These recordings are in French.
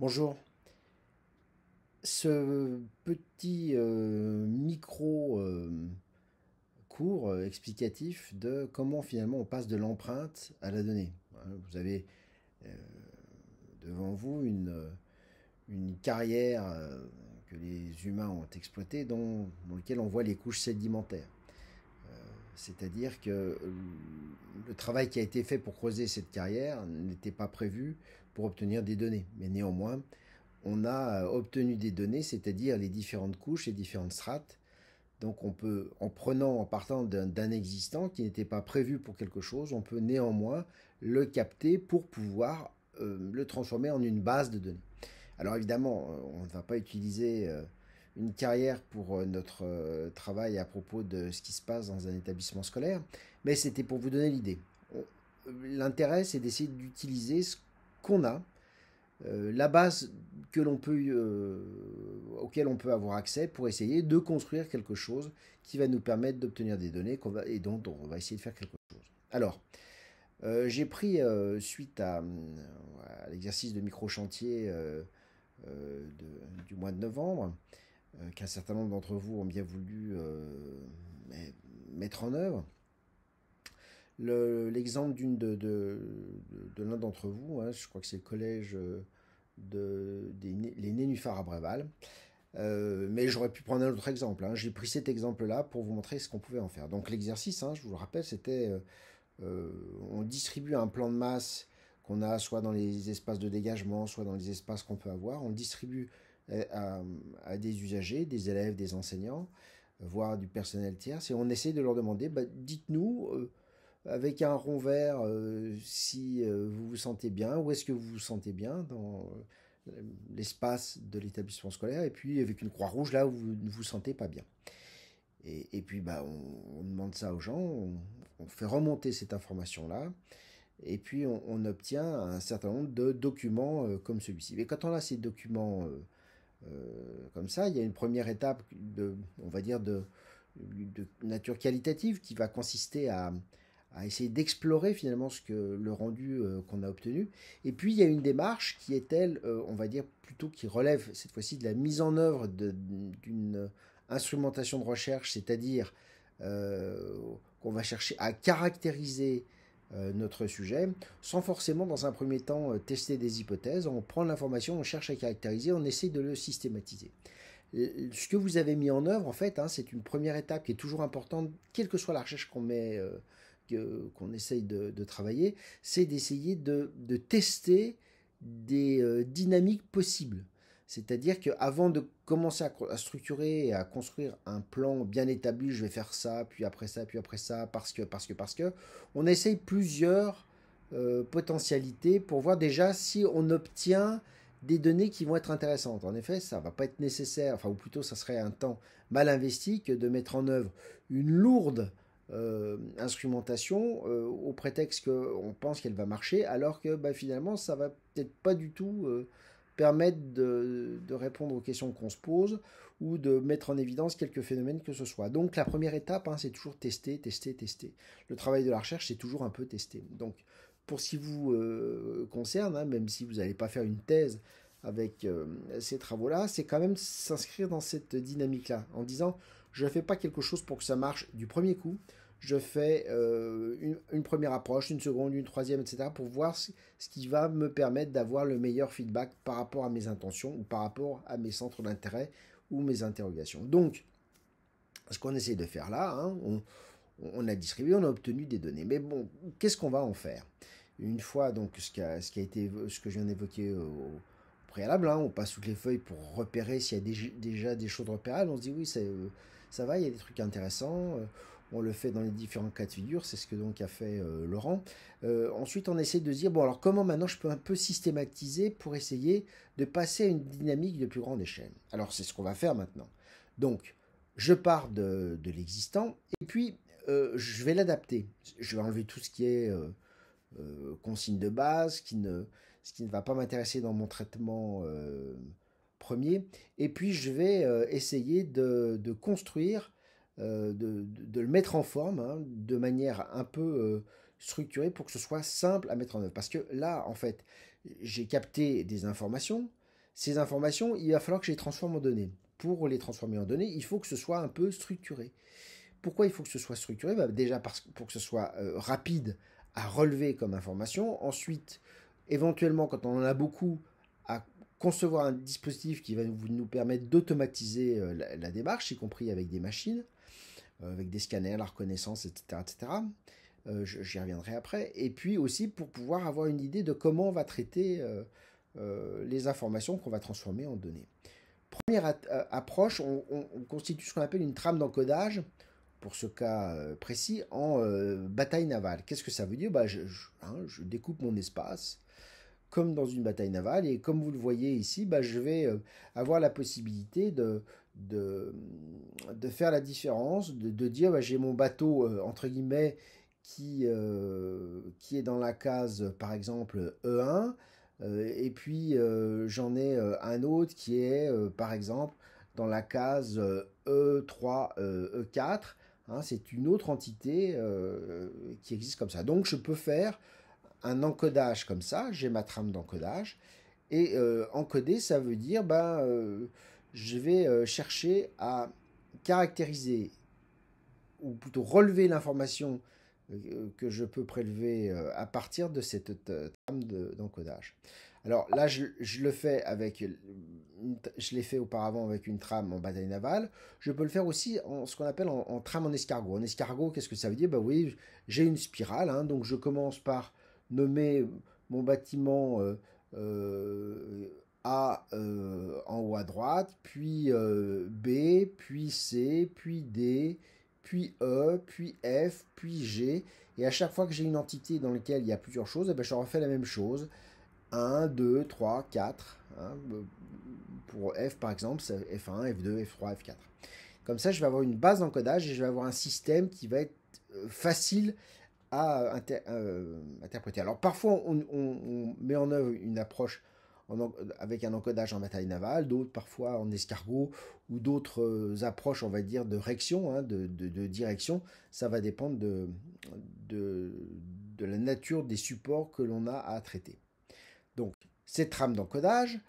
Bonjour. Ce petit euh, micro euh, cours euh, explicatif de comment finalement on passe de l'empreinte à la donnée. Hein, vous avez devant vous une, une carrière que les humains ont exploitée dans, dans laquelle on voit les couches sédimentaires. C'est-à-dire que euh, le travail qui a été fait pour creuser cette carrière n'était pas prévu pour obtenir des données. Mais néanmoins, on a euh, obtenu des données, c'est-à-dire les différentes couches, et différentes strates. Donc on peut, en prenant, en partant d'un existant qui n'était pas prévu pour quelque chose, on peut néanmoins le capter pour pouvoir euh, le transformer en une base de données. Alors évidemment, on ne va pas utiliser une carrière pour euh, notre euh, travail à propos de ce qui se passe dans un établissement scolaire, mais c'était pour vous donner l'idée. Euh, l'intérêt, c'est d'essayer d'utiliser ce qu'on a, la base que l'on peut, auquel on peut avoir accès pour essayer de construire quelque chose qui va nous permettre d'obtenir des données va, et dont, on va essayer de faire quelque chose. Alors, j'ai pris, suite à l'exercice de micro-chantier du mois de novembre, euh, qu'un certain nombre d'entre vous ont bien voulu euh, mettre en œuvre. L'exemple d'une de, l'un d'entre vous, hein, je crois que c'est le collège euh, de, des, les Nénuphars à Bréval, mais j'aurais pu prendre un autre exemple. Hein. J'ai pris cet exemple-là pour vous montrer ce qu'on pouvait en faire. Donc l'exercice, hein, je vous le rappelle, c'était on distribue un plan de masse qu'on a soit dans les espaces de dégagement, soit dans les espaces qu'on peut avoir. On le distribue à, des usagers, des élèves, des enseignants, euh, voire du personnel tiers. et on essaie de leur demander, bah, dites-nous euh, avec un rond vert euh, si vous vous sentez bien, où est-ce que vous vous sentez bien dans l'espace de l'établissement scolaire, et puis avec une croix rouge là où vous ne vous sentez pas bien. Et, puis bah, on, demande ça aux gens, on, fait remonter cette information-là, et puis on, obtient un certain nombre de documents comme celui-ci. Mais quand on a ces documents euh, comme ça, il y a une première étape de, on va dire, de, nature qualitative qui va consister à, essayer d'explorer finalement ce que le rendu euh, qu'on a obtenu. Et puis il y a une démarche qui est elle, euh, on va dire plutôt qui relève cette fois-ci de la mise en œuvre d'une instrumentation de recherche, c'est-à-dire qu'on va chercher à caractériser euh, notre sujet, sans forcément dans un premier temps euh, tester des hypothèses. On prend l'information, on cherche à caractériser, on essaie de le systématiser. Euh, ce que vous avez mis en œuvre, en fait, hein, c'est une première étape qui est toujours importante, quelle que soit la recherche qu'on met, qu'on essaye de, travailler, c'est d'essayer de, tester des dynamiques possibles. C'est-à-dire qu'avant de commencer à, structurer et à construire un plan bien établi, je vais faire ça, puis après ça, puis après ça, parce que, parce que, parce que, on essaye plusieurs euh, potentialités pour voir déjà si on obtient des données qui vont être intéressantes. En effet, ça ne va pas être nécessaire, enfin, ou plutôt, ça serait un temps mal investi que de mettre en œuvre une lourde euh, instrumentation euh, au prétexte qu'on pense qu'elle va marcher, alors que bah, finalement, ça va peut-être pas du tout permettre de, répondre aux questions qu'on se pose ou de mettre en évidence quelques phénomènes que ce soit. Donc la première étape, hein, c'est toujours tester, tester, tester. Le travail de la recherche, c'est toujours un peu tester. Donc pour ce qui vous euh, concerne, hein, même si vous n'allez pas faire une thèse avec euh, ces travaux-là, c'est quand même s'inscrire dans cette dynamique-là, en disant je ne fais pas quelque chose pour que ça marche du premier coup, je fais euh, une, première approche, une seconde, une troisième, etc. pour voir ce, qui va me permettre d'avoir le meilleur feedback par rapport à mes intentions ou par rapport à mes centres d'intérêt ou mes interrogations. Donc, ce qu'on essaie de faire là, hein, on, a distribué, on a obtenu des données. Mais bon, qu'est-ce qu'on va en faire Une fois donc ce, qui a, ce qui a été, ce que je viens d'évoquer au, préalable, hein, on passe toutes les feuilles pour repérer s'il y a déjà des choses repérables. On se dit oui, euh, ça va, il y a des trucs intéressants. Euh, on le fait dans les différents cas de figure, c'est ce que donc a fait euh, Laurent. Euh, ensuite, on essaie de dire, bon, alors comment maintenant je peux un peu systématiser pour essayer de passer à une dynamique de plus grande échelle Alors, c'est ce qu'on va faire maintenant. Donc, je pars de, l'existant, et puis euh, je vais l'adapter. Je vais enlever tout ce qui est consigne de base, qui ne, ce qui ne va pas m'intéresser dans mon traitement premier, et puis je vais essayer de construire euh, de, le mettre en forme hein, de manière un peu euh, structurée pour que ce soit simple à mettre en œuvre. Parce que là, en fait, j'ai capté des informations. Ces informations, il va falloir que je les transforme en données. Pour les transformer en données, il faut que ce soit un peu structuré. Pourquoi il faut que ce soit structuré bah, Déjà parce, pour que ce soit euh, rapide à relever comme information. Ensuite, éventuellement, quand on en a beaucoup, à concevoir un dispositif qui va nous, permettre d'automatiser la démarche, y compris avec des machines. Euh, avec des scanners, la reconnaissance, etc. etc. Euh, j'y reviendrai après. Et puis aussi pour pouvoir avoir une idée de comment on va traiter euh, les informations qu'on va transformer en données. Première approche, on, constitue ce qu'on appelle une trame d'encodage, pour ce cas précis, en bataille navale. Qu'est-ce que ça veut dire bah, je, hein, je, découpe mon espace comme dans une bataille navale, et comme vous le voyez ici, bah, je vais avoir la possibilité de, de, faire la différence, de, dire bah, j'ai mon bateau, euh, entre guillemets, qui, euh, qui est dans la case, par exemple, E1, euh, et puis j'en ai un autre qui est, par exemple, dans la case E3, E4. E hein, c'est une autre entité qui existe comme ça. Donc je peux faire un encodage comme ça, j'ai ma trame d'encodage, et encoder, ça veut dire, ben je vais euh, chercher à caractériser ou plutôt relever l'information euh, que je peux prélever euh, à partir de cette trame d'encodage. Alors là, je, le fais avec, je l'ai fait auparavant avec une trame en bataille navale. Je peux le faire aussi en ce qu'on appelle en, trame en escargot. En escargot, qu'est-ce que ça veut dire Bah oui, j'ai une spirale, hein, donc je commence par nommer mon bâtiment a euh, en haut à droite, puis euh, B, puis C, puis D, puis E, puis F, puis G. Et à chaque fois que j'ai une entité dans laquelle il y a plusieurs choses, eh ben, je refais la même chose. 1, 2, 3, 4. pour F par exemple, c'est F1, F2, F3, F4. Comme ça, je vais avoir une base d'encodage et je vais avoir un système qui va être euh, facile à interpréter. Alors parfois, on, met en œuvre une approche avec un encodage en bataille navale, d'autres parfois en escargot, ou d'autres euh, approches, on va dire, de réaction, hein, de, direction. Ça va dépendre de, de, la nature des supports que l'on a à traiter. Donc, cette trame d'encodage,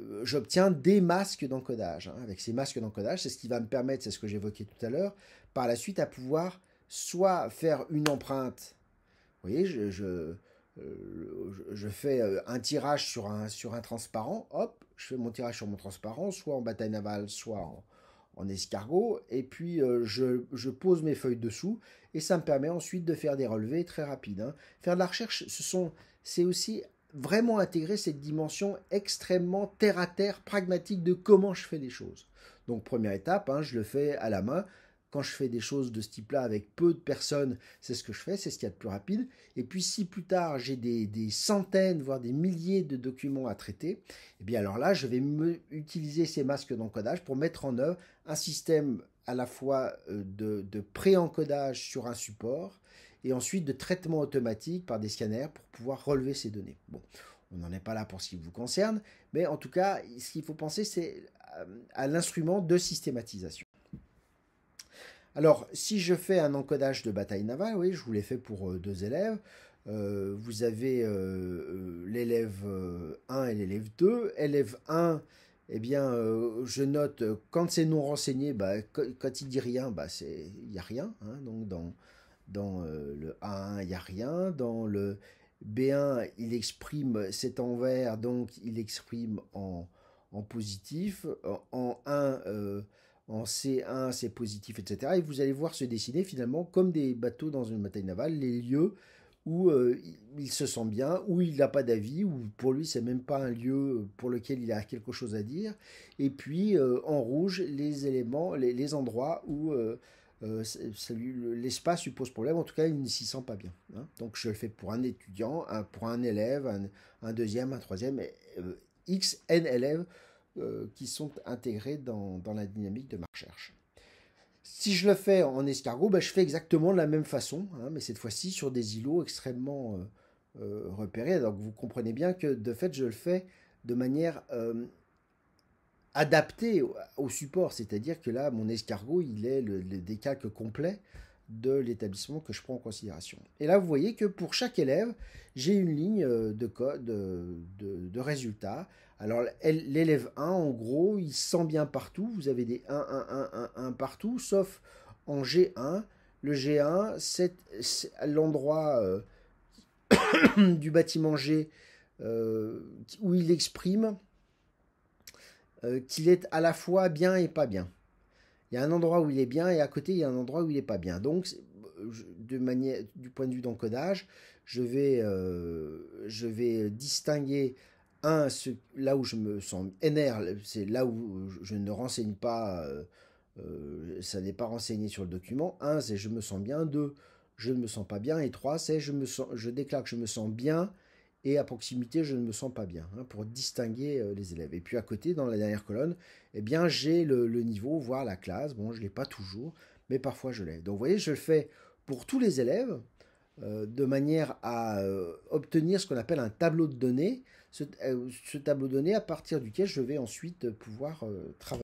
euh, j'obtiens des masques d'encodage. Hein. Avec ces masques d'encodage, c'est ce qui va me permettre, c'est ce que j'évoquais tout à l'heure, par la suite à pouvoir soit faire une empreinte, vous voyez, je, euh, je fais euh, un tirage sur un, sur un transparent, hop, je fais mon tirage sur mon transparent, soit en bataille navale, soit en, escargot, et puis euh, je, pose mes feuilles dessous, et ça me permet ensuite de faire des relevés très rapides. Hein. Faire de la recherche, ce c'est aussi vraiment intégrer cette dimension extrêmement terre-à-terre, pragmatique de comment je fais des choses. Donc première étape, hein, je le fais à la main, quand je fais des choses de ce type-là avec peu de personnes, c'est ce que je fais, c'est ce qu'il y a de plus rapide. Et puis si plus tard j'ai des, centaines, voire des milliers de documents à traiter, eh bien alors là, je vais utiliser ces masques d'encodage pour mettre en œuvre un système à la fois euh, de pré-encodage sur un support et ensuite de traitement automatique par des scanners pour pouvoir relever ces données. Bon, on n'en est pas là pour ce qui vous concerne, mais en tout cas, ce qu'il faut penser, c'est euh, à l'instrument de systématisation. Alors, si je fais un encodage de bataille navale, oui, je vous l'ai fait pour euh, deux élèves. Euh, vous avez euh, l'élève 1 et l'élève 2. Élève 1, eh bien, je note quand c'est non renseigné, bah, quand il dit rien, bah, il n'y a rien. Hein. donc dans le A1, il n'y a rien. Dans le B1, il exprime cet envers, donc il exprime en, positif. En, en 1, en C1, c'est positif, etc. Et vous allez voir se dessiner finalement comme des bateaux dans une bataille navale, les lieux où euh, il se sent bien, où il n'a pas d'avis, où pour lui c'est même pas un lieu pour lequel il a quelque chose à dire. Et puis euh, en rouge, les éléments, les, endroits où euh, l'espace suppose problème, en tout cas il ne s'y sent pas bien. Hein. Donc je le fais pour un étudiant, un, pour un élève, un deuxième, un troisième, X, N élèves euh, qui sont intégrés dans, la dynamique de ma recherche. Si je le fais en escargot, ben, je fais exactement de la même façon, hein, mais cette fois-ci sur des îlots extrêmement euh, euh, repérés. Donc vous comprenez bien que de fait, je le fais de manière adaptée au support, c'est-à-dire que là, mon escargot, il est le, décalque complet de l'établissement que je prends en considération. Et là, vous voyez que pour chaque élève, j'ai une ligne de code, de résultats, alors l'élève 1, en gros, il sent bien partout. Vous avez des 1, 1, 1, 1, 1 partout, sauf en G1. Le G1, c'est l'endroit euh, du bâtiment G euh, où il exprime euh, qu'il est à la fois bien et pas bien. Il y a un endroit où il est bien et à côté, il y a un endroit où il n'est pas bien. Donc, de manière, du point de vue d'encodage, je je vais distinguer un, là où je me sens énerve, c'est là où je ne renseigne pas, euh, euh, ça n'est pas renseigné sur le document. Un, c'est je me sens bien. Deux, je ne me sens pas bien. Et trois, c'est je, me sens, je déclare que je me sens bien et à proximité, je ne me sens pas bien, hein, pour distinguer euh, les élèves. Et puis à côté, dans la dernière colonne, eh bien, j'ai le, le, niveau, voire la classe. Bon, je ne l'ai pas toujours, mais parfois je l'ai. Donc vous voyez, je le fais pour tous les élèves. Euh, de manière à euh, obtenir ce qu'on appelle un tableau de données, euh, ce, tableau de données à partir duquel je vais ensuite pouvoir travailler.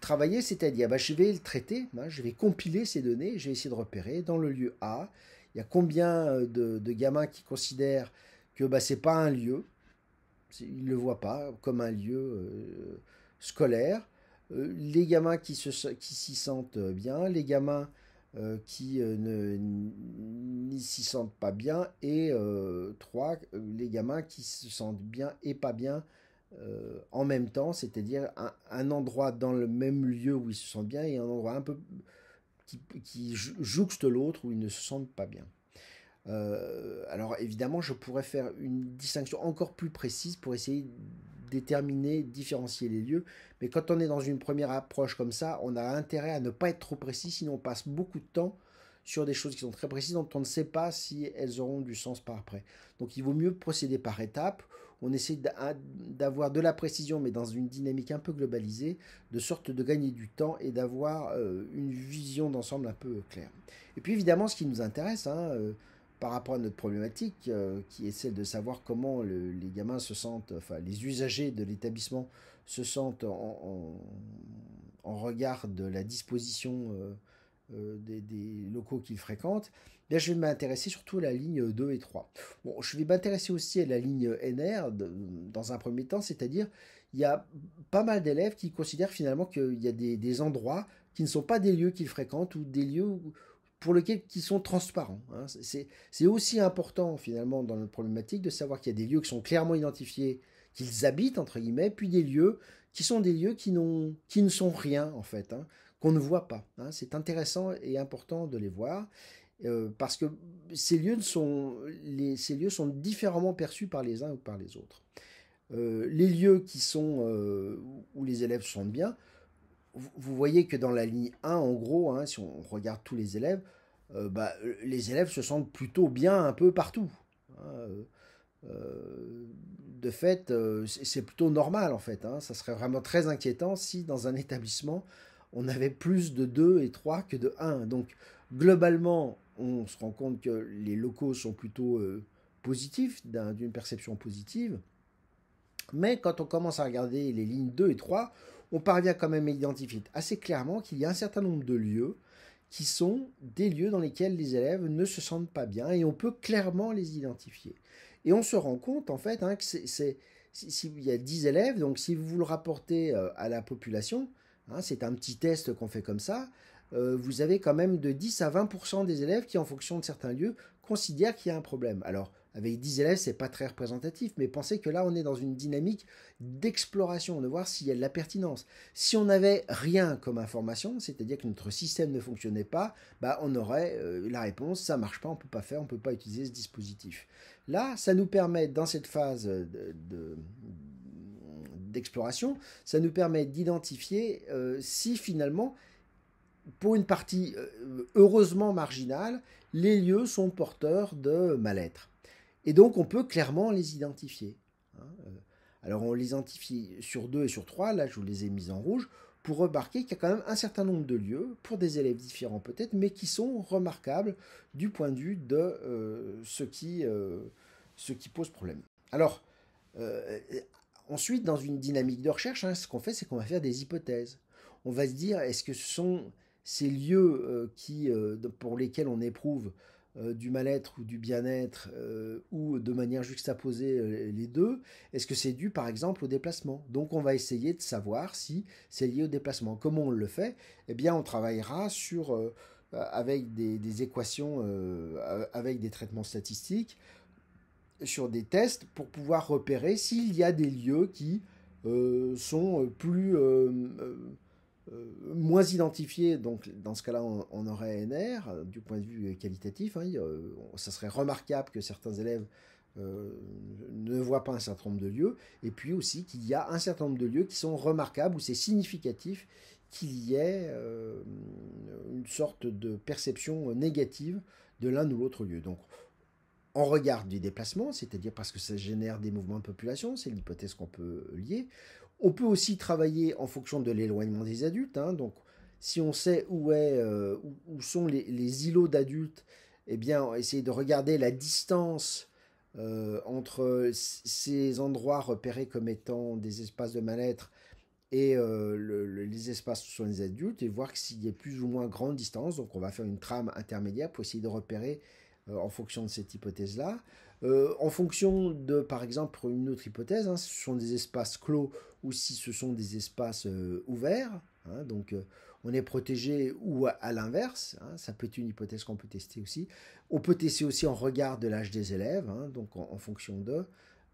travailler, c'est-à-dire bah, je vais le traiter, hein, je vais compiler ces données, je vais essayer de repérer dans le lieu A, il y a combien de, gamins qui considèrent que bah, ce n'est pas un lieu, ils ne le voient pas comme un lieu scolaire, les gamins qui s'y sentent bien, les gamins euh, qui euh, ne, s'y sentent pas bien, et euh, trois, les gamins qui se sentent bien et pas bien en même temps, c'est-à-dire un, endroit dans le même lieu où ils se sentent bien et un endroit un peu qui, jouxte l'autre où ils ne se sentent pas bien. alors évidemment, je pourrais faire une distinction encore plus précise pour essayer déterminer, différencier les lieux. Mais quand on est dans une première approche comme ça, on a intérêt à ne pas être trop précis, sinon on passe beaucoup de temps sur des choses qui sont très précises dont on ne sait pas si elles auront du sens par après. Donc il vaut mieux procéder par étapes. On essaie d'avoir de la précision, mais dans une dynamique un peu globalisée, de sorte de gagner du temps et d'avoir euh, une vision d'ensemble un peu claire. Et puis évidemment, ce qui nous intéresse, hein, euh, par rapport à notre problématique, euh, qui est celle de savoir comment les gamins se sentent, enfin les usagers de l'établissement se sentent en, en, regard de la disposition euh, euh, des, locaux qu'ils fréquentent, eh bien je vais m'intéresser surtout à la ligne 2 et 3. Bon, je vais m'intéresser aussi à la ligne NR dans un premier temps, c'est-à-dire il y a pas mal d'élèves qui considèrent finalement qu'il y a des, des endroits qui ne sont pas des lieux qu'ils fréquentent ou des lieux où, pour lesquels qui sont transparents. Hein. C'est aussi important finalement dans notre problématique de savoir qu'il y a des lieux qui sont clairement identifiés, qu'ils habitent entre guillemets, puis des lieux qui sont des lieux qui, qui ne sont rien en fait, hein, qu'on ne voit pas. Hein. C'est intéressant et important de les voir. Euh, parce que ces lieux, sont, les, ces lieux sont différemment perçus par les uns ou par les autres. Euh, les lieux qui sont euh, où les élèves se sentent bien vous voyez que dans la ligne 1, en gros, hein, si on regarde tous les élèves, euh, bah, euh, les élèves se sentent plutôt bien un peu partout. Hein, euh, de fait, c'est plutôt normal en fait. Hein. ça serait vraiment très inquiétant si dans un établissement, on avait plus de 2 et 3 que de 1. Donc globalement, on se rend compte que les locaux sont plutôt positifs, d'une perception positive. Mais quand on commence à regarder les lignes 2 et 3, on parvient quand même à identifier assez clairement qu'il y a un certain nombre de lieux qui sont des lieux dans lesquels les élèves ne se sentent pas bien et on peut clairement les identifier. Et on se rend compte en fait hein, que c'est, s'il y a 10 élèves, donc si vous le rapportez euh, à la population, hein, c'est un petit test qu'on fait comme ça, euh, vous avez quand même de 10 à 20% des élèves qui, en fonction de certains lieux, considèrent qu'il y a un problème. Alors, avec 10 élèves, c'est pas très représentatif, mais pensez que là, on est dans une dynamique d'exploration, de voir s'il y a de la pertinence. Si on n'avait rien comme information, c'est-à-dire que notre système ne fonctionnait pas, bah, on aurait euh, la réponse, ça marche pas, on peut pas faire, on peut pas utiliser ce dispositif. Là, ça nous permet, dans cette phase d'exploration, ça nous permet d'identifier euh, si finalement, pour une partie euh, heureusement marginale, les lieux sont porteurs de mal-être. Et donc, on peut clairement les identifier. Hein, euh. Alors, on les identifie sur deux et sur trois. Là, je vous les ai mises en rouge pour remarquer qu'il y a quand même un certain nombre de lieux, pour des élèves différents peut-être, mais qui sont remarquables du point de vue de euh, ce, qui, euh, ce qui pose problème. Alors, ensuite, dans une dynamique de recherche, hein, ce qu'on fait, c'est qu'on va faire des hypothèses. On va se dire, est-ce que ce sont ces lieux qui, pour lesquels on éprouve euh, du mal-être ou du bien-être euh, ou de manière juxtaposée euh, les deux Est-ce que c'est dû par exemple au déplacement Donc on va essayer de savoir si c'est lié au déplacement. Comment on le fait Eh bien on travaillera sur avec des, des équations, avec des traitements statistiques, sur des tests pour pouvoir repérer s'il y a des lieux qui sont plus euh, moins identifiés, donc dans ce cas-là, on, aurait NR, euh, du point de vue qualitatif. Hein, euh, ça serait remarquable que certains élèves ne voient pas un certain nombre de lieux, et puis aussi qu'il y a un certain nombre de lieux qui sont remarquables, où c'est significatif qu'il y ait une sorte de perception négative de l'un ou l'autre lieu. Donc, on regarde du déplacement, c'est-à-dire parce que ça génère des mouvements de population, c'est l'hypothèse qu'on peut lier. On peut aussi travailler en fonction de l'éloignement des adultes. Hein. donc, si on sait où, est, euh, où sont les, îlots d'adultes, eh bien, essayer de regarder la distance euh, entre ces endroits repérés comme étant des espaces de mal-être et euh, les espaces où sont les adultes et voir s'il y a plus ou moins grande distance. Donc, on va faire une trame intermédiaire pour essayer de repérer en fonction de cette hypothèse-là. Euh, en fonction de, par exemple, une autre hypothèse, hein, ce sont des espaces clos ou si ce sont des espaces euh, ouverts, hein, donc euh, on est protégé ou à, l'inverse, hein, ça peut être une hypothèse qu'on peut tester aussi. On peut tester aussi en regard de l'âge des élèves, donc en, fonction de,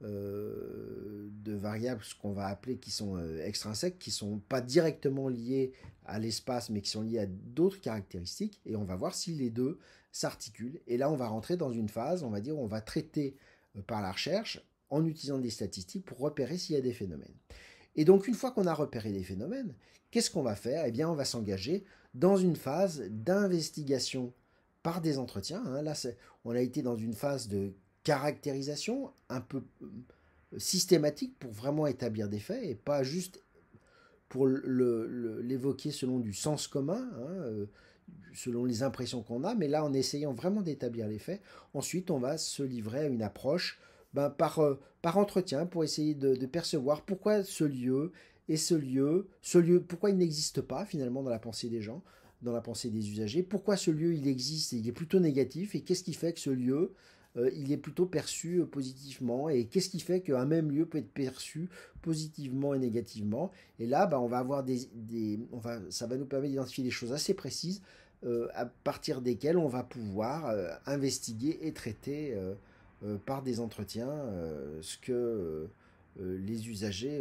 de variables, ce qu'on va appeler qui sont extrinsèques, qui ne sont pas directement liées à l'espace, mais qui sont liées à d'autres caractéristiques, et on va voir si les deux s'articule, Et là, on va rentrer dans une phase, on va dire, on va traiter euh, par la recherche en utilisant des statistiques pour repérer s'il y a des phénomènes. Et donc, une fois qu'on a repéré des phénomènes, qu'est-ce qu'on va faire Eh bien, on va s'engager dans une phase d'investigation par des entretiens. Hein. Là, on a été dans une phase de caractérisation un peu euh, systématique pour vraiment établir des faits et pas juste pour l'évoquer selon du sens commun, hein, euh, selon les impressions qu'on a, mais là en essayant vraiment d'établir les faits. Ensuite, on va se livrer à une approche ben, par, euh, par entretien pour essayer de, de, percevoir pourquoi ce lieu et ce lieu, ce lieu, pourquoi il n'existe pas finalement dans la pensée des gens, dans la pensée des usagers, pourquoi ce lieu il existe et il est plutôt négatif et qu'est-ce qui fait que ce lieu euh, il est plutôt perçu euh, positivement. Et qu'est-ce qui fait qu'un même lieu peut être perçu positivement et négativement Et là, bah, on va avoir des, on va, ça va nous permettre d'identifier des choses assez précises euh, à partir desquelles on va pouvoir investiguer et traiter par des entretiens ce que les usagers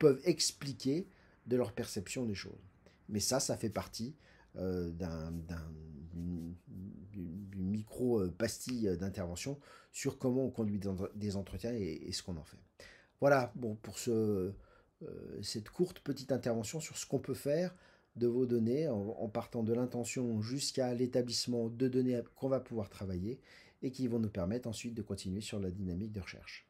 peuvent expliquer de leur perception des choses. Mais ça, ça fait partie d'un, micro-pastilles euh, euh, d'intervention sur comment on conduit des entretiens et, ce qu'on en fait. Voilà, bon, pour ce, euh, cette courte petite intervention sur ce qu'on peut faire de vos données en partant de l'intention jusqu'à l'établissement de données qu'on va pouvoir travailler et qui vont nous permettre ensuite de continuer sur la dynamique de recherche.